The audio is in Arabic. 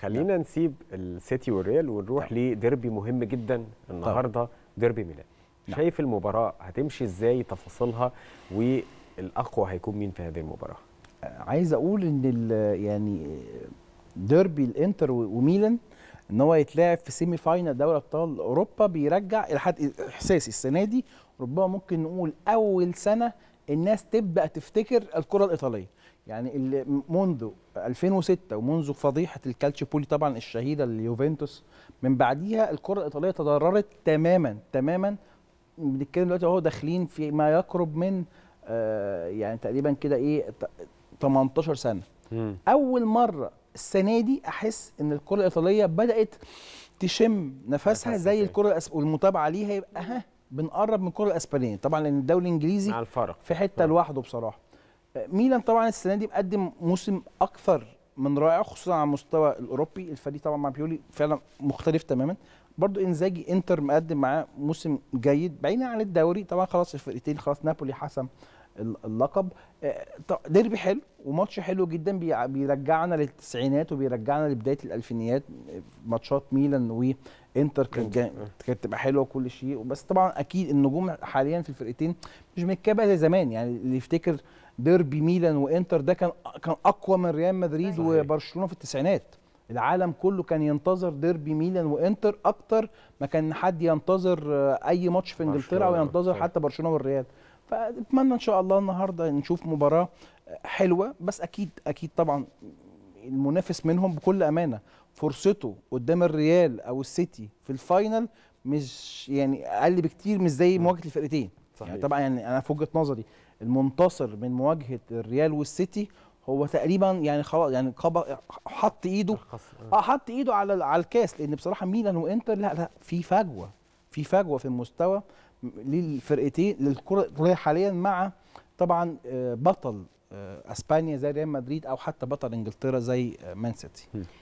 خلينا نسيب السيتي والريال ونروح طبعا. لديربي مهم جدا النهارده ديربي ميلان طبعا. نعم. شايف المباراه هتمشي ازاي تفاصيلها والاقوى هيكون مين في هذه المباراه آه، عايز اقول ان يعني ديربي الانتر وميلان ان هو يتلعب في سيمي فاينال دوري ابطال اوروبا بيرجع حد احساسي السنه دي ربما ممكن نقول اول سنه الناس تبدا تفتكر الكره الايطاليه يعني اللي منذ 2006 ومنذ فضيحه الكالتشيبولي طبعا الشهيره لليوفنتوس من بعديها الكره الايطاليه تضررت تماما تماما بنتكلم دلوقتي اهو داخلين في ما يقرب من آه يعني تقريبا كده ايه 18 سنه مم. اول مره السنه دي احس ان الكره الايطاليه بدات تشم نفسها زي الكره والمتابعه ليها يبقى ها بنقرب من الكره الاسبانيه طبعا لان الدوري الانجليزي مع الفرق في حته آه. لوحده بصراحه آه، ميلان طبعا السنه دي مقدم موسم اكثر من رائع خصوصا على المستوى الاوروبي الفريق طبعا مع بيولي فعلا مختلف تماما برضو انزاجي انتر مقدم معاه موسم جيد بعيدا عن الدوري طبعا خلاص الفرقتين خلاص نابولي حسم اللقب آه، ديربي حلو وماتش حلو جدا بيرجعنا للتسعينات وبيرجعنا لبدايه الالفينيات ماتشات ميلان وانتر كانت كانت تبقى حلوه وكل شيء بس طبعا اكيد النجوم حاليا في الفرقتين مش متكابه زي زمان يعني اللي يفتكر ديربي ميلان وانتر ده كان كان اقوى من ريال مدريد وبرشلونه في التسعينات العالم كله كان ينتظر ديربي ميلان وانتر اكتر ما كان حد ينتظر آه، اي ماتش في انجلترا او ينتظر حتى برشلونه والريال فاتمنى ان شاء الله النهارده نشوف مباراه حلوه بس اكيد اكيد طبعا المنافس منهم بكل امانه فرصته قدام الريال او السيتي في الفاينل مش يعني اقل بكتير مش زي مواجهه الفرقتين يعني صحيح. يعني طبعا يعني انا في وجهه نظري المنتصر من مواجهه الريال والسيتي هو تقريبا يعني خلاص يعني حط ايده آه. اه حط ايده على على الكاس لان بصراحه ميلان وانتر لا لا في فجوه في فجوه في المستوى للفرقتين للكره الايطاليه حاليا مع طبعا آه، بطل آه، اسبانيا زي ريال مدريد او حتى بطل انجلترا زي آه، مان سيتي